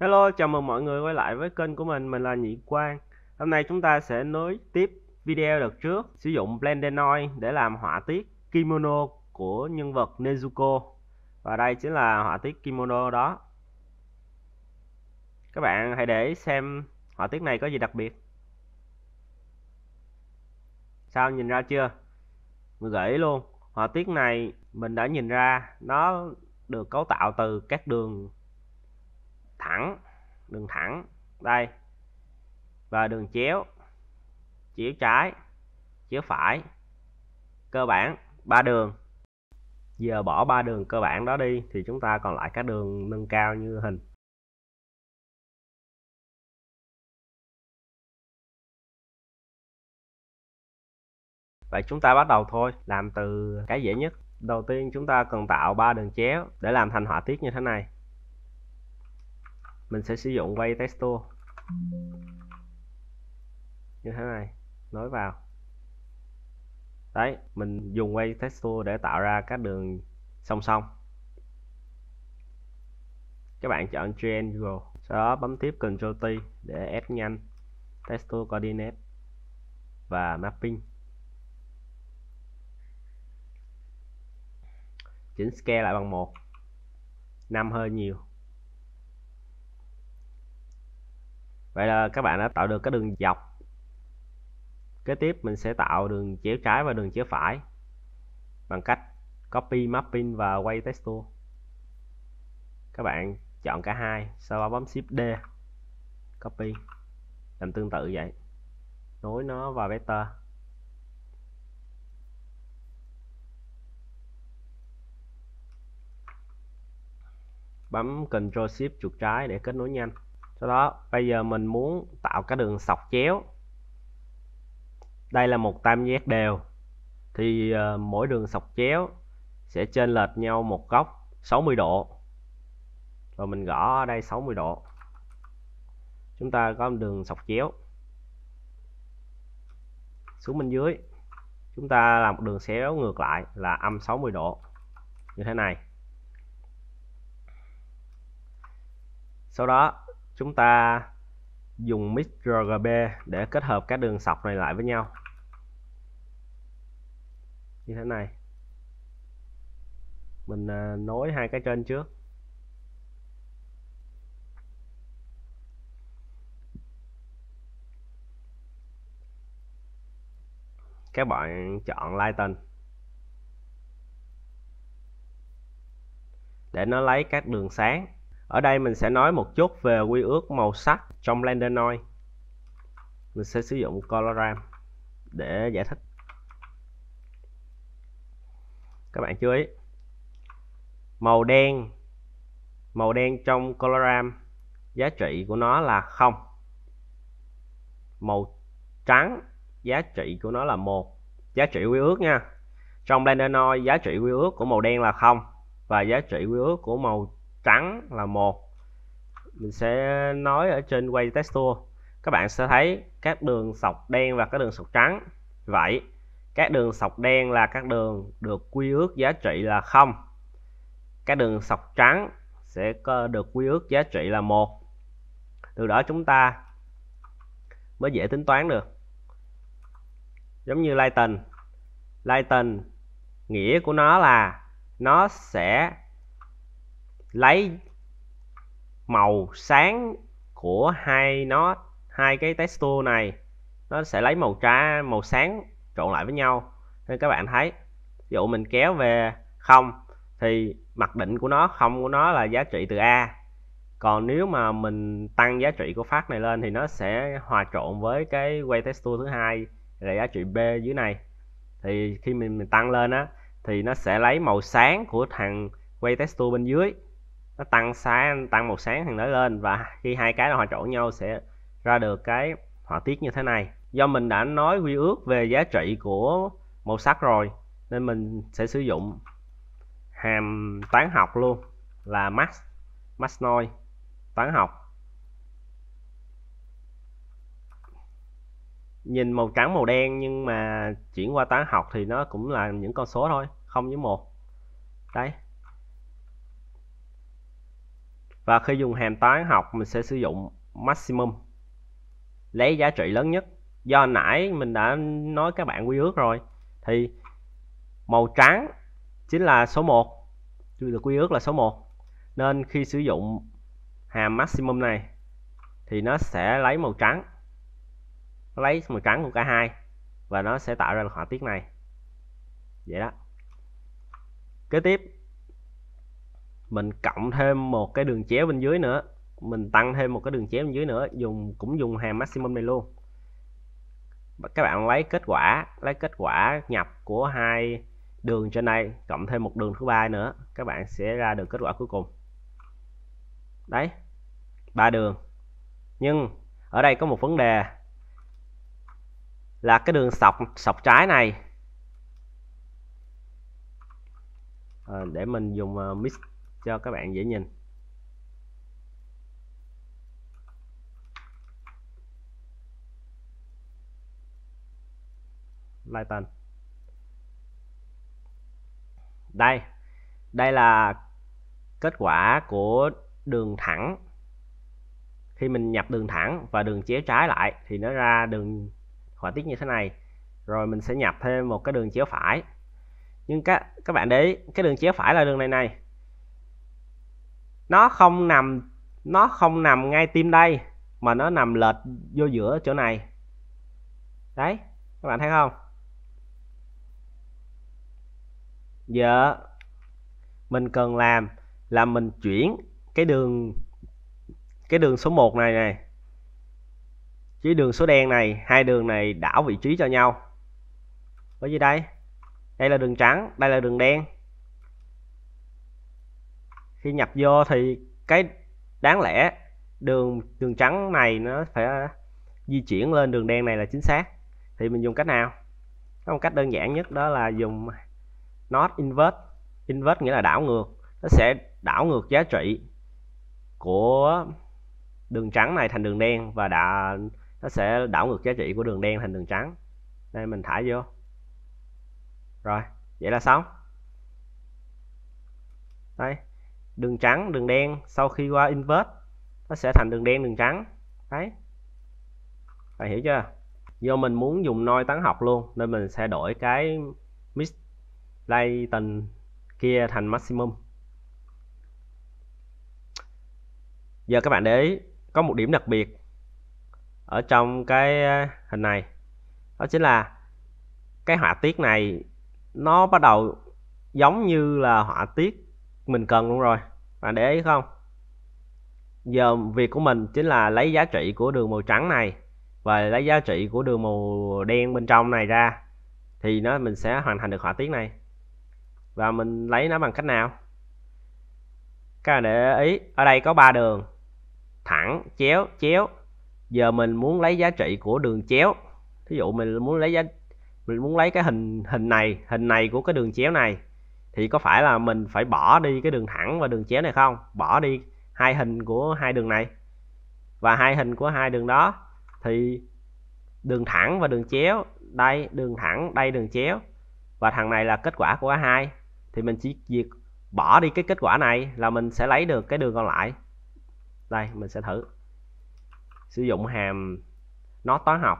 Hello, chào mừng mọi người quay lại với kênh của mình, mình là Nhị Quang. Hôm nay chúng ta sẽ nối tiếp video đợt trước sử dụng Blendenoid để làm họa tiết kimono của nhân vật Nezuko. Và đây chính là họa tiết kimono đó. Các bạn hãy để xem họa tiết này có gì đặc biệt. Sao nhìn ra chưa? Mình gợi ý luôn, họa tiết này mình đã nhìn ra nó được cấu tạo từ các đường thẳng đường thẳng đây và đường chéo chiếu trái chiếu phải cơ bản ba đường giờ bỏ ba đường cơ bản đó đi thì chúng ta còn lại các đường nâng cao như hình Vậy chúng ta bắt đầu thôi, làm từ cái dễ nhất. Đầu tiên chúng ta cần tạo ba đường chéo để làm thành họa tiết như thế này mình sẽ sử dụng quay texture như thế này nối vào đấy mình dùng quay texture để tạo ra các đường song song các bạn chọn triangle sau đó bấm tiếp Ctrl T để ép nhanh texture coordinate và mapping chỉnh scale lại bằng một năm hơi nhiều vậy là các bạn đã tạo được cái đường dọc kế tiếp mình sẽ tạo đường chéo trái và đường chéo phải bằng cách copy mapping và quay texture các bạn chọn cả hai sau đó bấm shift D copy làm tương tự vậy nối nó vào vector bấm Ctrl Shift chuột trái để kết nối nhanh sau đó bây giờ mình muốn tạo cái đường sọc chéo đây là một tam giác đều thì ờ, mỗi đường sọc chéo sẽ chênh lệch nhau một góc 60 độ rồi mình gõ ở đây 60 độ chúng ta có đường sọc chéo xuống bên dưới chúng ta làm một đường xéo ngược lại là âm 60 độ như thế này sau đó chúng ta dùng mix RGB để kết hợp các đường sọc này lại với nhau như thế này mình à, nối hai cái trên trước các bạn chọn Lighten để nó lấy các đường sáng ở đây mình sẽ nói một chút về quy ước màu sắc trong Blender Noise. Mình sẽ sử dụng Coloram để giải thích. Các bạn chú ý. Màu đen màu đen trong Coloram giá trị của nó là 0. Màu trắng giá trị của nó là 1. Giá trị quy ước nha. Trong Blender Noise giá trị quy ước của màu đen là 0 và giá trị quy ước của màu trắng là một mình sẽ nói ở trên quay test tour các bạn sẽ thấy các đường sọc đen và các đường sọc trắng vậy các đường sọc đen là các đường được quy ước giá trị là không các đường sọc trắng sẽ được quy ước giá trị là một từ đó chúng ta mới dễ tính toán được giống như lighten, lighten nghĩa của nó là nó sẽ lấy màu sáng của hai nó hai cái texture này nó sẽ lấy màu tra màu sáng trộn lại với nhau nên các bạn thấy ví dụ mình kéo về không thì mặc định của nó không của nó là giá trị từ a còn nếu mà mình tăng giá trị của phát này lên thì nó sẽ hòa trộn với cái quay texture thứ hai là giá trị b dưới này thì khi mình, mình tăng lên á thì nó sẽ lấy màu sáng của thằng quay texture bên dưới nó tăng sáng tăng một sáng thì nó lên và khi hai cái nó hòa trộn nhau sẽ ra được cái họa tiết như thế này do mình đã nói quy ước về giá trị của màu sắc rồi nên mình sẽ sử dụng hàm toán học luôn là max max noi toán học nhìn màu trắng màu đen nhưng mà chuyển qua toán học thì nó cũng là những con số thôi không với một đấy và khi dùng hàm toán học mình sẽ sử dụng maximum lấy giá trị lớn nhất do nãy mình đã nói các bạn quy ước rồi thì màu trắng chính là số 1 được quy ước là số 1 nên khi sử dụng hàm maximum này thì nó sẽ lấy màu trắng lấy màu trắng của cả hai và nó sẽ tạo ra họa tiết này vậy đó kế tiếp mình cộng thêm một cái đường chéo bên dưới nữa mình tăng thêm một cái đường chéo bên dưới nữa dùng cũng dùng hàm maximum này luôn các bạn lấy kết quả lấy kết quả nhập của hai đường trên đây cộng thêm một đường thứ ba nữa các bạn sẽ ra được kết quả cuối cùng đấy ba đường nhưng ở đây có một vấn đề là cái đường sọc sọc trái này à, để mình dùng uh, ờ, mix cho các bạn dễ nhìn Lighten đây đây là kết quả của đường thẳng khi mình nhập đường thẳng và đường chéo trái lại thì nó ra đường họa tiết như thế này rồi mình sẽ nhập thêm một cái đường chéo phải nhưng các các bạn đấy, cái đường chéo phải là đường này này nó không nằm nó không nằm ngay tim đây mà nó nằm lệch vô giữa chỗ này đấy các bạn thấy không giờ dạ, mình cần làm là mình chuyển cái đường cái đường số 1 này này với đường số đen này hai đường này đảo vị trí cho nhau với dưới đây đây là đường trắng đây là đường đen khi nhập vô thì cái đáng lẽ đường đường trắng này nó phải di chuyển lên đường đen này là chính xác thì mình dùng cách nào có một cách đơn giản nhất đó là dùng not invert invert nghĩa là đảo ngược nó sẽ đảo ngược giá trị của đường trắng này thành đường đen và đã nó sẽ đảo ngược giá trị của đường đen thành đường trắng đây mình thả vô rồi vậy là xong đây đường trắng đường đen sau khi qua invert nó sẽ thành đường đen đường trắng đấy phải hiểu chưa do mình muốn dùng noi toán học luôn nên mình sẽ đổi cái mix latent kia thành maximum giờ các bạn để ý có một điểm đặc biệt ở trong cái ờ, hình này đó chính là cái họa tiết này nó bắt đầu giống như là họa tiết mình cần luôn rồi bạn để ý không giờ việc của mình chính là lấy giá trị của đường màu trắng này và lấy giá trị của đường màu đen bên trong này ra thì nó mình sẽ hoàn thành được họa tiết này và mình lấy nó bằng cách nào các bạn để ý ở đây có ba đường thẳng chéo chéo giờ mình muốn lấy giá trị của đường chéo thí dụ mình muốn lấy giá mình muốn lấy cái hình hình này hình này của cái đường chéo này thì có phải là mình phải bỏ đi cái đường thẳng và đường chéo này không bỏ đi hai hình của hai đường này và hai hình của hai đường đó thì đường thẳng và đường chéo đây đường thẳng đây đường chéo và thằng này là kết quả của hai thì mình chỉ việc bỏ đi cái kết quả này là mình sẽ lấy được cái đường còn lại đây mình sẽ thử sử dụng hàm nó toán học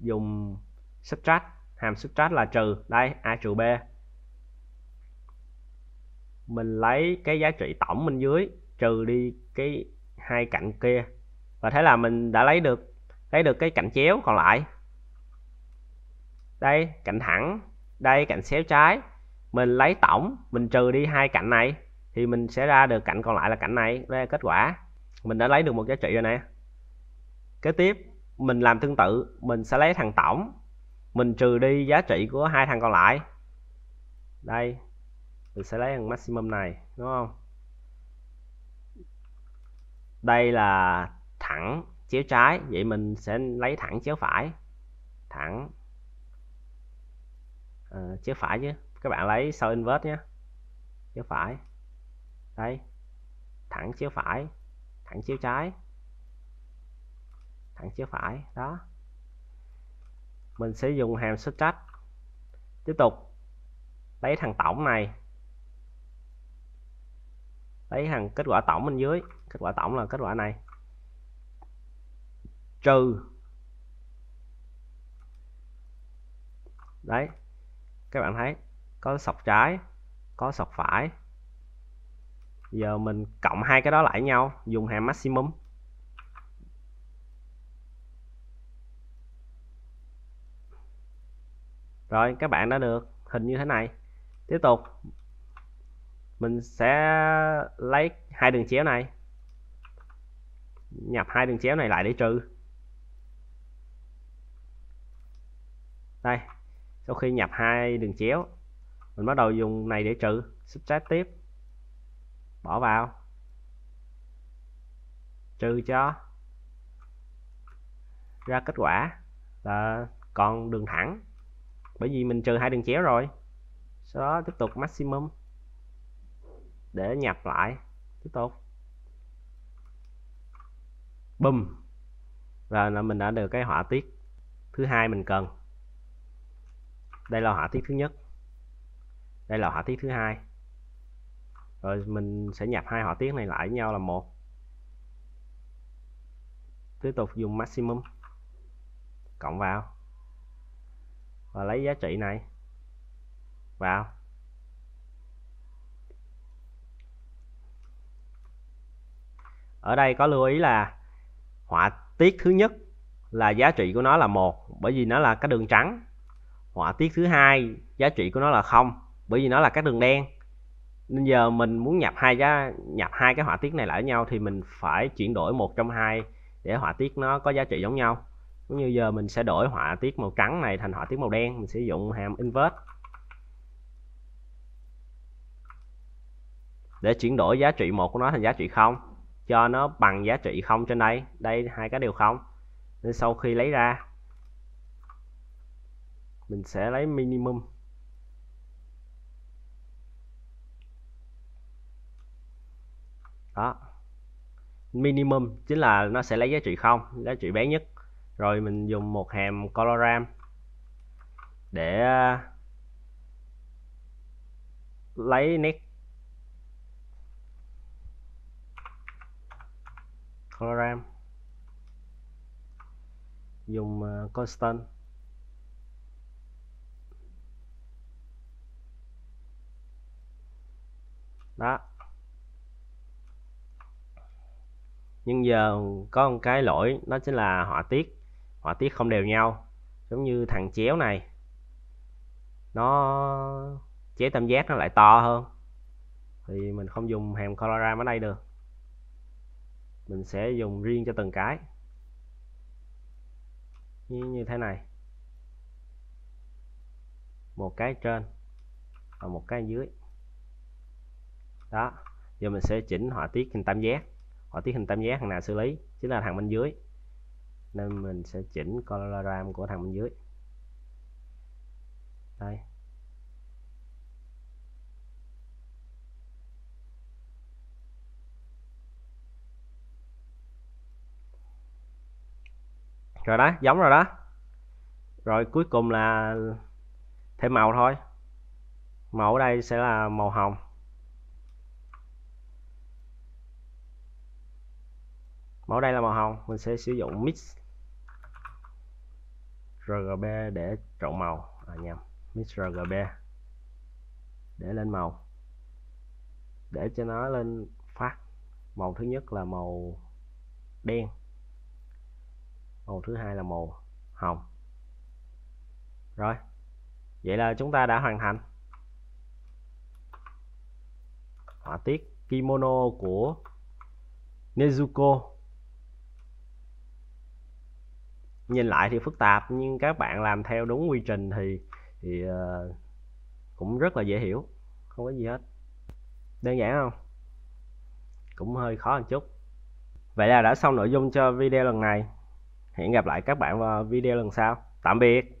dùng subtract hàm subtract là trừ đây a trừ b mình lấy cái giá trị tổng bên dưới trừ đi cái hai cạnh kia và thế là mình đã lấy được lấy được cái cạnh chéo còn lại đây cạnh thẳng đây cạnh xéo trái mình lấy tổng mình trừ đi hai cạnh này thì mình sẽ ra được cạnh còn lại là cạnh này đây là kết quả mình đã lấy được một giá trị rồi nè kế tiếp mình làm tương tự mình sẽ lấy thằng tổng mình trừ đi giá trị của hai thằng còn lại đây mình sẽ lấy thằng maximum này đúng không đây là thẳng chéo trái vậy mình sẽ lấy thẳng chéo phải thẳng à, chéo phải chứ các bạn lấy sau invert nhé chéo phải đây thẳng chéo phải thẳng chéo trái thẳng chéo phải đó mình sẽ dùng hàm subtract tiếp tục lấy thằng tổng này lấy hàng kết quả tổng bên dưới kết quả tổng là kết quả này trừ đấy các bạn thấy có sọc trái có sọc phải giờ mình cộng hai cái đó lại nhau dùng hàm maximum rồi các bạn đã được hình như thế này tiếp tục mình sẽ lấy hai đường chéo này nhập hai đường chéo này lại để trừ đây sau khi nhập hai đường chéo mình bắt đầu dùng này để trừ subtract tiếp bỏ vào trừ cho ra kết quả là còn đường thẳng bởi vì mình trừ hai đường chéo rồi sau đó tiếp tục maximum để nhập lại tiếp tục bùm và là mình đã được cái họa tiết thứ hai mình cần đây là họa tiết thứ nhất đây là họa tiết thứ hai rồi mình sẽ nhập hai họa tiết này lại với nhau là một tiếp tục dùng maximum cộng vào và lấy giá trị này vào ở đây có lưu ý là họa tiết thứ nhất là giá trị của nó là một bởi vì nó là cái đường trắng họa tiết thứ hai giá trị của nó là không bởi vì nó là các đường đen nên giờ mình muốn nhập hai giá nhập hai cái họa tiết này lại với nhau thì mình phải chuyển đổi một trong hai để họa tiết nó có giá trị giống nhau cũng như giờ mình sẽ đổi họa tiết màu trắng này thành họa tiết màu đen mình sử dụng hàm invert để chuyển đổi giá trị một của nó thành giá trị không cho nó bằng giá trị không trên đây đây hai cái đều không nên sau khi lấy ra mình sẽ lấy minimum đó minimum chính là nó sẽ lấy giá trị không giá trị bé nhất rồi mình dùng một hàm coloram để lấy nét program dùng ờ, constant đó nhưng giờ có một cái lỗi đó chính là họa tiết họa tiết không đều nhau giống như thằng chéo này nó chéo tam giác nó lại to hơn thì mình không dùng hàm coloram ở đây được mình sẽ dùng riêng cho từng cái như, như thế này một cái trên và một cái dưới đó giờ mình sẽ chỉnh họa tiết hình tam giác họa tiết hình tam giác thằng nào xử lý chính là thằng bên dưới nên mình sẽ chỉnh coloram của thằng bên dưới đây rồi đó giống rồi đó rồi cuối cùng là thêm màu thôi màu ở đây sẽ là màu hồng màu ở đây là màu hồng mình sẽ sử dụng mix rgb để trộn màu à nhầm mix rgb để lên màu để cho nó lên phát màu thứ nhất là màu đen màu thứ hai là màu hồng rồi vậy là chúng ta đã hoàn thành họa tiết kimono của Nezuko nhìn lại thì phức tạp nhưng các bạn làm theo đúng quy trình thì, thì ờ, cũng rất là dễ hiểu không có gì hết đơn giản không cũng hơi khó một chút vậy là đã xong nội dung cho video lần này hẹn gặp lại các bạn vào video lần sau tạm biệt